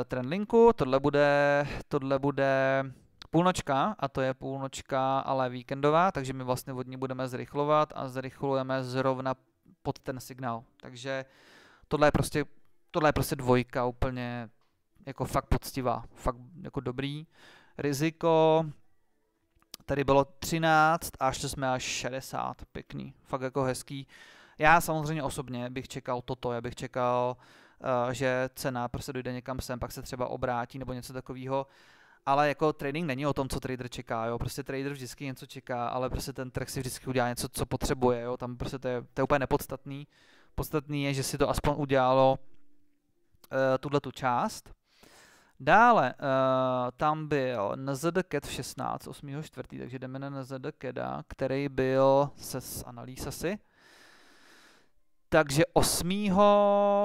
e, trendlinku. Tohle bude, tohle bude půlnočka a to je půlnočka, ale víkendová, takže my vlastně od ní budeme zrychlovat a zrychlujeme zrovna pod ten signál. Takže tohle je prostě, tohle je prostě dvojka úplně jako fakt poctivá, fakt jako dobrý. Riziko, tady bylo 13 a šli jsme až 60, pěkný, fakt jako hezký. Já samozřejmě osobně bych čekal toto, já bych čekal, eh, že cena prostě dojde někam sem, pak se třeba obrátí nebo něco takového, ale jako trading není o tom, co trader čeká, jo, prostě trader vždycky něco čeká, ale prostě ten trh si vždycky udělá něco, co potřebuje, jo, tam prostě to je, to je úplně nepodstatný. Podstatný je, že si to aspoň udělalo uh, tuhle tu část, Dále uh, tam byl NZDCAT v 16, 8.4., takže jdeme na NZD NZDCATa, který byl se s analýzasy. Takže 8.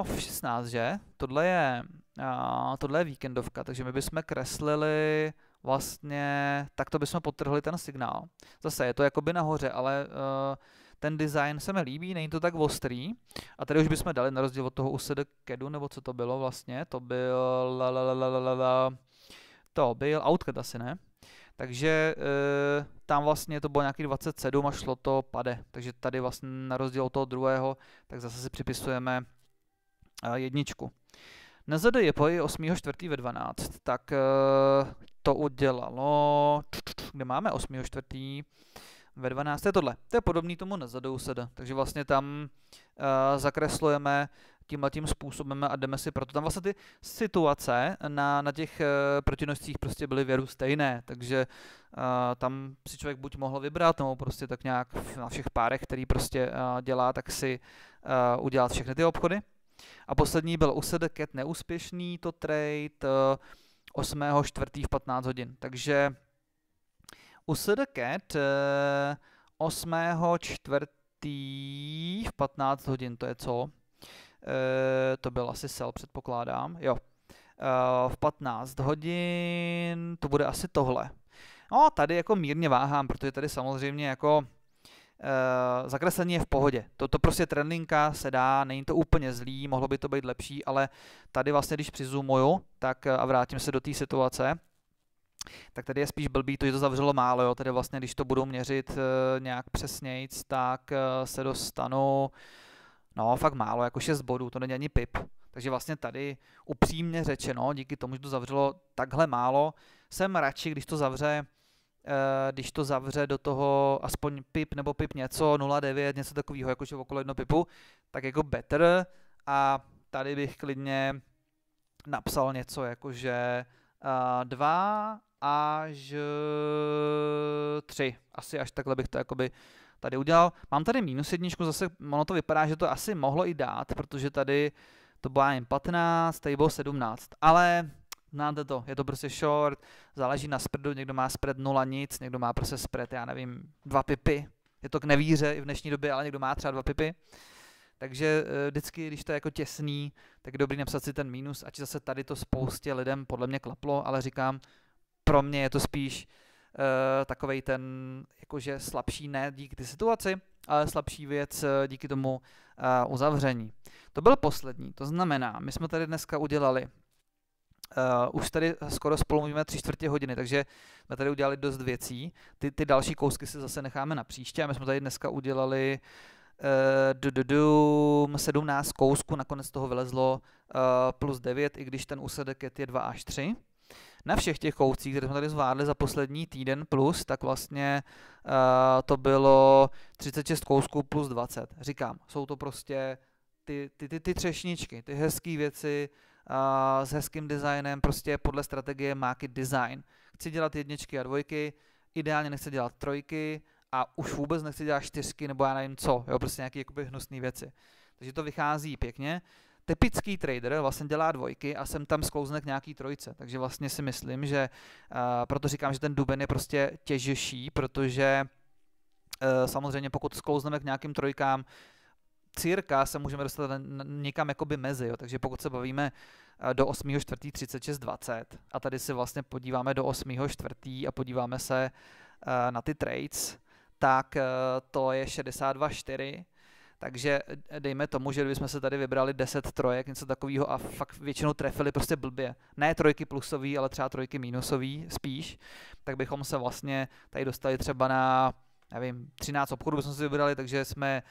v 16, že? Tohle je, uh, tohle je víkendovka, takže my bychom kreslili vlastně, tak to bychom potrhli ten signál. Zase je to jakoby nahoře, ale uh, ten design se mi líbí, není to tak ostrý. A tady už bychom dali na rozdíl od toho USD Kedu, nebo co to bylo vlastně, to byl, Lalalala, to byl Outcut asi, ne? Takže e, tam vlastně to bylo nějaký 27 a šlo to pade. Takže tady vlastně na rozdíl od toho druhého, tak zase si připisujeme e, jedničku. NZD je po 8.4. ve 12, tak e, to udělalo, kde máme 8.4 ve 12. To je tohle. To je podobný tomu na seda. Takže vlastně tam uh, zakreslujeme tímhle tím způsobem a jdeme si proto. Tam vlastně ty situace na, na těch uh, protinoscích prostě byly věru stejné, takže uh, tam si člověk buď mohl vybrat, nebo prostě tak nějak na všech párech, který prostě uh, dělá, tak si uh, udělat všechny ty obchody. A poslední byl u Sedecat neúspěšný to trade uh, 8. v 15 hodin. Takže u SDCAT 8. Eh, čtvrtý v 15 hodin, to je co? E, to byl asi sel, předpokládám. Jo. E, v 15 hodin to bude asi tohle. No, tady jako mírně váhám, protože tady samozřejmě jako e, zakreslení je v pohodě. To, to prostě trendinka se dá, není to úplně zlý, mohlo by to být lepší, ale tady vlastně, když přizumuju, tak a vrátím se do té situace, tak tady je spíš blbý to, že to zavřelo málo, jo. Tady vlastně, když to budou měřit eh, nějak přesnějc, tak eh, se dostanu, no fakt málo, jako 6 bodů, to není ani pip. Takže vlastně tady upřímně řečeno, díky tomu, že to zavřelo takhle málo, jsem radši, když to zavře eh, když to zavře do toho aspoň pip nebo pip něco, 0,9, něco takového, jakože okolo jedno pipu, tak jako better a tady bych klidně napsal něco jakože 2 až 3. Eh, asi až takhle bych to jakoby tady udělal. Mám tady minus jedničku, zase ono to vypadá, že to asi mohlo i dát, protože tady to byla jen 15, tady bylo 17, ale znáte to, je to prostě short, záleží na spreadu, někdo má spread 0 nic, někdo má prostě spread, já nevím, 2 pipy, je to k nevíře i v dnešní době, ale někdo má třeba 2 pipy, takže eh, vždycky, když to je jako těsný, tak je dobrý napsat si ten mínus, ať zase tady to spoustě lidem podle mě klaplo, ale říkám, pro mě je to spíš uh, takovej ten jakože slabší ne díky ty situaci, ale slabší věc eh, díky tomu uh, uzavření. To byl poslední, to znamená, my jsme tady dneska udělali Uh, už tady skoro spolu mluvíme tři čtvrtě hodiny, takže jsme tady udělali dost věcí. Ty, ty další kousky si zase necháme na příště a my jsme tady dneska udělali uh, 17 kousků, nakonec z toho vylezlo uh, plus 9, i když ten úsledek je 2 až 3 na všech těch kouscích, které jsme tady zvládli za poslední týden plus, tak vlastně uh, to bylo 36 kousků plus 20. Říkám, jsou to prostě ty, ty, ty, ty třešničky, ty hezké věci uh, s hezkým designem, prostě podle strategie máky design. Chci dělat jedničky a dvojky, ideálně nechci dělat trojky a už vůbec nechci dělat čtyřky nebo já nevím co, jo, prostě nějaké hnusné věci. Takže to vychází pěkně typický trader vlastně dělá dvojky a jsem tam sklouzne k nějaký trojce. Takže vlastně si myslím, že uh, proto říkám, že ten duben je prostě těžší, protože uh, samozřejmě pokud sklouzneme k nějakým trojkám, círka se můžeme dostat někam jakoby mezi, jo. takže pokud se bavíme eh, do 8. 4. 36, 20 a tady si vlastně podíváme do 8. 4. a podíváme se na ty trades, tak to je 62, takže eh, dejme tomu, že kdybychom se tady vybrali 10 trojek, něco takového a fakt většinou trefili prostě blbě. Ne trojky plusový, ale třeba trojky minusový spíš, tak bychom se vlastně tady dostali třeba na, nevím, 13 obchodů bychom si vybrali, takže jsme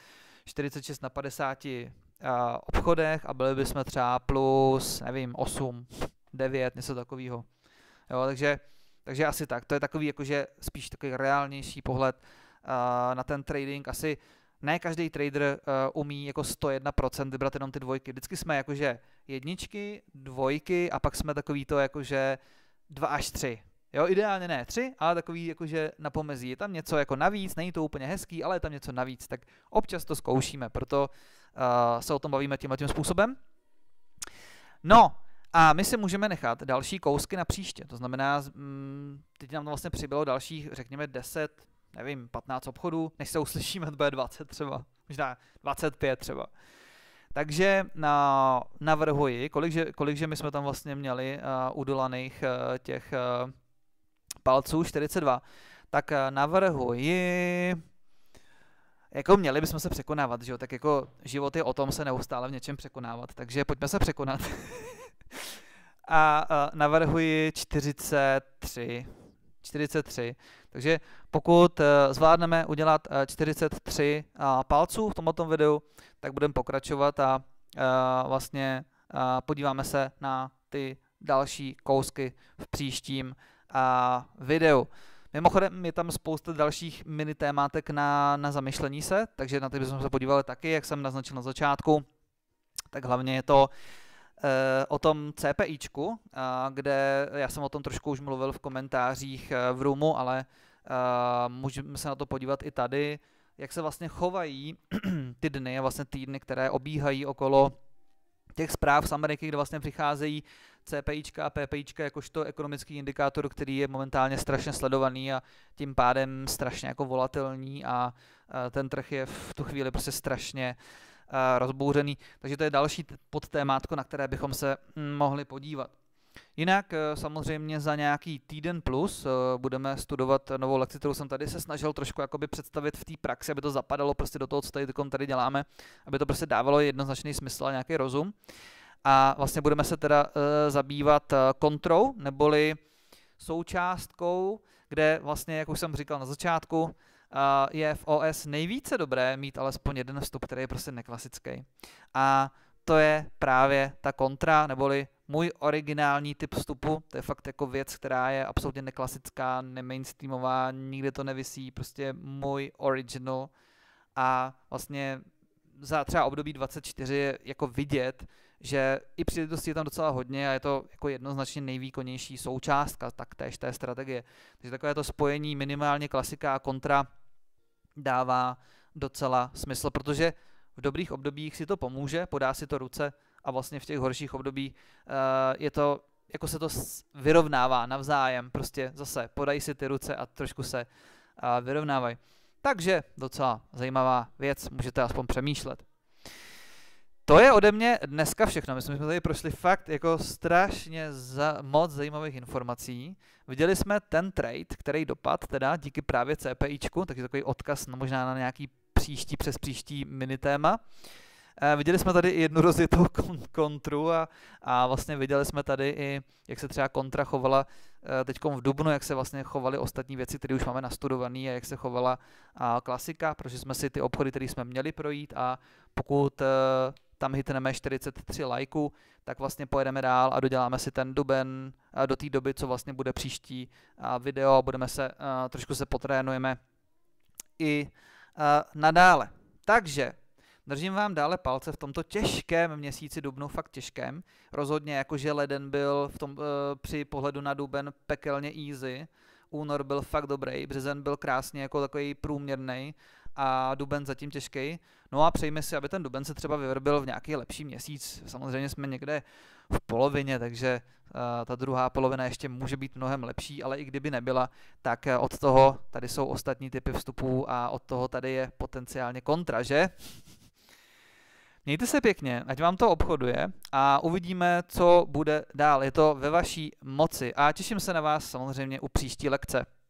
46 na 50 eh, obchodech a byli bychom třeba plus, nevím, 8, 9, něco takového. Jo, takže, takže asi tak. To je takový jakože spíš takový reálnější pohled uh, na ten trading. Asi ne každý trader uh, umí jako 101% vybrat jenom ty dvojky. Vždycky jsme jakože jedničky, dvojky a pak jsme takový to jakože dva až tři. Jo, ideálně ne tři, ale takový jakože na pomezí. Je tam něco jako navíc, není to úplně hezký, ale je tam něco navíc, tak občas to zkoušíme, proto uh, se o tom bavíme tímhle tím způsobem. No, a my si můžeme nechat další kousky na příště. To znamená, mm, teď nám to vlastně přibylo dalších, řekněme, 10, nevím, 15 obchodů, než se uslyšíme, to bude 20 třeba, možná 25 třeba. Takže na, navrhuji, kolikže, kolikže my jsme tam vlastně měli uh, udolaných uh, těch uh, palců, 42, tak uh, navrhuji, jako měli bychom se překonávat, že jo, tak jako život je o tom se neustále v něčem překonávat, takže pojďme se překonat. a uh, navrhuji 43 43. Takže pokud eh, zvládneme udělat 43 eh, eh, palců v tomto videu, tak budeme pokračovat a vlastně podíváme se na ty další kousky v příštím videu. Mimochodem je tam spousta dalších mini tématek na, na zamyšlení se, takže na ty bychom se podívali taky, jak jsem naznačil na začátku. Tak hlavně je to uh, Eh, o tom CPIčku, eh, kde já jsem o tom trošku už mluvil v komentářích eh, v Rumu, ale můžeme se na to podívat i tady, jak se vlastně chovají ty dny vlastně týdny, které obíhají okolo těch zpráv z Ameriky, kde vlastně přicházejí CPIčka a PPIčka jakožto ekonomický indikátor, který je momentálně strašně sledovaný a tím pádem strašně jako volatilní a ten trh je v tu chvíli prostě strašně uh, Eh, rozbouřený. Takže to je další podtémátko, na které bychom se mm, mohli podívat. Jinak eh, samozřejmě za nějaký týden plus eh, budeme studovat novou lekci, kterou jsem tady se snažil trošku jakoby představit v té praxi, aby to zapadalo prostě do toho, co tady, tady děláme, aby to prostě dávalo jednoznačný smysl a nějaký rozum. A vlastně budeme se teda zabývat kontrou, neboli součástkou, kde vlastně, jak už jsem říkal na začátku, je v OS nejvíce dobré mít alespoň jeden vstup, který je prostě neklasický. A to je právě ta kontra, neboli můj originální typ vstupu, to je fakt jako věc, která je absolutně neklasická, nemainstreamová, nikde to nevisí, prostě můj original a vlastně za třeba období 24 je jako vidět, že i příležitosti je tam docela hodně a je to jako jednoznačně nejvýkonnější součástka taktéž té strategie. Takže takové to spojení minimálně klasika a kontra dává docela smysl, protože v dobrých obdobích si to pomůže, podá si to ruce a vlastně v těch horších obdobích eh, je to, jako se to vyrovnává navzájem, prostě zase podají si ty ruce a trošku se eh, vyrovnávají. Takže docela zajímavá věc, můžete aspoň přemýšlet. To je ode mě dneska všechno. Myslím, že jsme tady prošli fakt jako strašně za moc zajímavých informací. Viděli jsme ten trade, který dopad teda díky právě CPIčku, takže takový odkaz no, možná na nějaký příští přes příští minitéma. E, viděli jsme tady i jednu rozjetou kontru a, a vlastně viděli jsme tady i, jak se třeba kontra chovala eh, teď v Dubnu, jak se vlastně chovaly ostatní věci, které už máme nastudované a jak se chovala a klasika, protože jsme si ty obchody, které jsme měli projít a pokud eh, tam hitneme 43 lajků, tak vlastně pojedeme dál a doděláme si ten duben eh, do té doby, co vlastně bude příští eh, video a budeme se, eh, trošku se potrénujeme i nadále. Takže Držím vám dále palce v tomto těžkém měsíci dubnu, fakt těžkém. Rozhodně jakože leden byl v tom, při pohledu na duben pekelně easy, únor byl fakt dobrý, březen byl krásně jako takový průměrný a duben zatím těžký. No a přejme si, aby ten duben se třeba vyvrbil v nějaký lepší měsíc. Samozřejmě jsme někde v polovině, takže eh, ta druhá polovina ještě může být mnohem lepší, ale i kdyby nebyla, tak eh, od toho tady jsou ostatní typy vstupů a od toho tady je potenciálně kontra, že? Mějte se pěkně, ať vám to obchoduje a uvidíme, co bude dál. Je to ve vaší moci a těším se na vás samozřejmě u příští lekce.